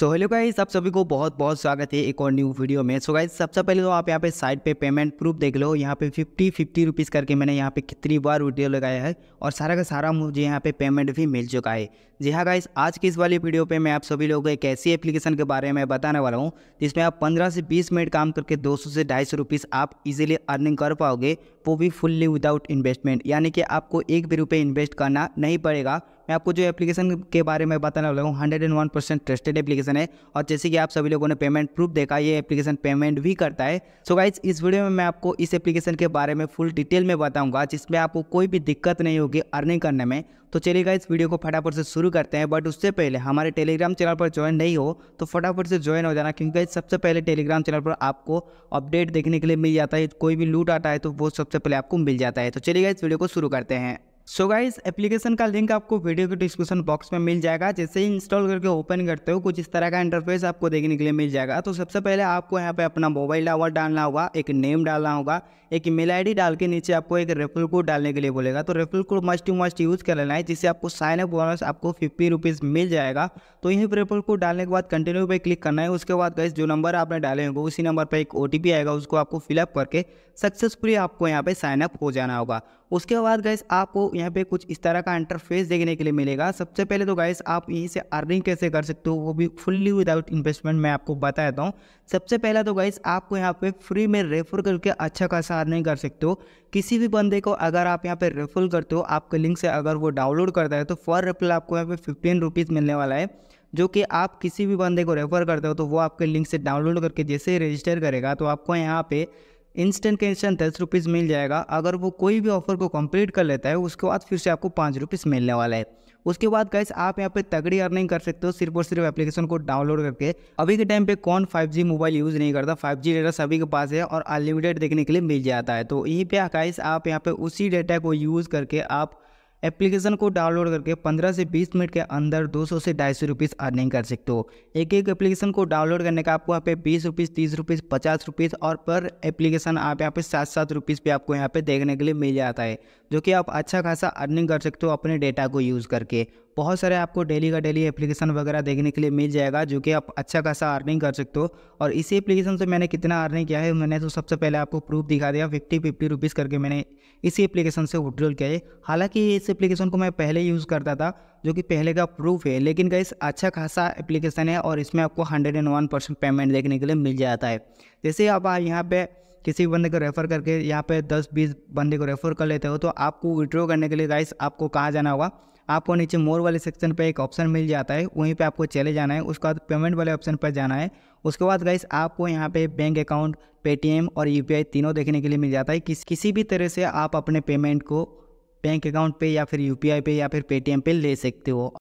so hello guys आप सभी को बहुत बहुत स्वागत है एक और न्यू वीडियो में सो गाइस सबसे पहले तो आप यहाँ पे साइड पे पेमेंट प्रूफ देख लो यहाँ पे फिफ्टी फिफ्टी रुपीज़ करके मैंने यहाँ पे कितनी बार वीडियो लगाया है और सारा का सारा मुझे यहाँ पे पेमेंट भी मिल चुका है जी हाँ गाइस आज की इस वाली वीडियो पे मैं आप सभी लोगों को एक ऐसी एप्लीकेशन के बारे में बताने वाला हूँ जिसमें आप पंद्रह से बीस मिनट काम करके दो से ढाई सौ आप इजिली अर्निंग कर पाओगे वो भी फुल्ली विदाउट इन्वेस्टमेंट यानी कि आपको एक भी रुपये इन्वेस्ट करना नहीं पड़ेगा मैं आपको जो एप्लीकेशन के बारे में बताने वाला हूँ hundred and one percent trusted application है और जैसे कि आप सभी लोगों ने पेमेंट प्रूफ देखा ये एप्लीकेशन पेमेंट भी करता है सो so गाइज इस वीडियो में मैं आपको इस एप्लीकेशन के बारे में फुल डिटेल में बताऊँगा जिसमें आपको कोई भी दिक्कत नहीं होगी अर्निंग करने में तो चलिएगा इस वीडियो को फटाफट से शुरू करते हैं बट उससे पहले हमारे टेलीग्राम चैनल पर ज्वाइन नहीं हो तो फटाफट से ज्वाइन हो जाना क्योंकि सबसे पहले टेलीग्राम चैनल पर आपको अपडेट देखने के लिए मिल जाता है कोई भी लूट आता है तो वो सबसे पहले आपको मिल जाता है तो चलिएगा इस वीडियो को शुरू करते हैं सो गाइज एप्लीकेशन का लिंक आपको वीडियो के डिस्क्रिप्शन बॉक्स में मिल जाएगा जैसे ही इंस्टॉल करके ओपन करते हो कुछ इस तरह का इंटरफेस आपको देखने के लिए मिल जाएगा तो सबसे पहले आपको यहाँ पे अपना मोबाइल नंबर डालना होगा एक नेम डालना होगा एक ईमेल आईडी डाल के नीचे आपको एक रेफरल कोड डालने के लिए बोलेगा तो referral code must to must use कर लेना है जिससे आपको साइन अप बोनस आपको फिफ्टी रुपीज़ मिल जाएगा तो यहीं रेफरल कोड डालने के बाद कंटिन्यू पर क्लिक करना है उसके बाद गाइज जो नंबर आपने डाले होंगे उसी नंबर पर एक ओ आएगा उसको आपको फिलअप करके सक्सेसफुली आपको यहाँ पर साइनअप हो जाना होगा उसके बाद गैस आपको यहाँ पे कुछ इस तरह का इंटरफेस देखने के लिए मिलेगा सबसे पहले तो गाइस आप यहीं से अर्निंग कैसे कर सकते हो वो भी फुल्ली विदाउट इन्वेस्टमेंट मैं आपको बता देता हूँ सबसे पहला तो गाइस आपको यहाँ पे फ्री में रेफर करके अच्छा खासा अर्निंग कर सकते हो किसी भी बंदे को अगर आप यहाँ पे रेफर करते हो आपके लिंक से अगर वो डाउनलोड करता है तो फॉर रेफर आपको यहाँ पे फिफ्टीन रुपीज़ मिलने वाला है जो कि आप किसी भी बंदे को रेफर करते हो तो वो आपके लिंक से डाउनलोड करके जैसे ही रजिस्टर करेगा तो आपको यहाँ पे इंस्टेंट के इंस्टेंट दस रुपीज़ मिल जाएगा अगर वो कोई भी ऑफर को कंप्लीट कर लेता है उसके बाद फिर से आपको पाँच रुपीज़ मिलने वाला है उसके बाद गैस आप यहाँ पे तगड़ी अर्निंग कर सकते हो सिर्फ और सिर्फ एप्लीकेशन को डाउनलोड करके अभी के टाइम पे कौन 5G मोबाइल यूज़ नहीं करता 5G डेटा सभी के पास है और अनलिमिटेड देखने के लिए मिल जाता है तो यहीं पे गैस आप यहाँ पे उसी डेटा को यूज़ करके आप एप्लीकेशन को डाउनलोड करके 15 से 20 मिनट के अंदर 200 से ढाई सौ अर्निंग कर सकते हो एक एक एप्लीकेशन को डाउनलोड करने का आपको यहाँ पे बीस रुपीज़ तीस रुपीज़ पचास रुपीज़ और पर एप्लीकेशन आप यहाँ पे सात सात रुपीज़ भी आपको यहाँ पे देखने के लिए मिल जाता है जो कि आप अच्छा खासा अर्निंग कर सकते हो अपने डेटा को यूज़ करके बहुत सारे आपको डेली का डेली एप्लीकेशन वगैरह देखने के लिए मिल जाएगा जो कि आप अच्छा खासा अर्निंग कर सकते हो और इसी एप्लीकेशन से मैंने कितना अर्निंग किया है मैंने तो सबसे पहले आपको प्रूफ दिखा दिया फिफ्टी फिफ्टी रुपीज़ करके मैंने इसी एप्लीकेशन से विड्रॉल किया है हालांकि इस एप्लीकेशन को मैं पहले यूज़ करता था जो कि पहले का प्रूफ है लेकिन गाइस अच्छा खासा एप्लीकेशन है और इसमें आपको hundred and one percent payment देखने के लिए मिल जाता है जैसे आप यहाँ पर किसी बंदे को रेफ़र करके यहाँ पे 10-20 बंदे को रेफ़र कर लेते हो तो आपको विड्रॉ करने के लिए गाइस आपको कहाँ जाना होगा आपको नीचे मोर वाले सेक्शन पे एक ऑप्शन मिल जाता है वहीं पे आपको चले जाना है उसके बाद पेमेंट वाले ऑप्शन पर जाना है उसके बाद गाइस आपको यहाँ पे बैंक अकाउंट पेटीएम और यू तीनों देखने के लिए मिल जाता है किस किसी भी तरह से आप अपने पेमेंट को बैंक अकाउंट पर या फिर यू पे या फिर पेटीएम पर ले सकते हो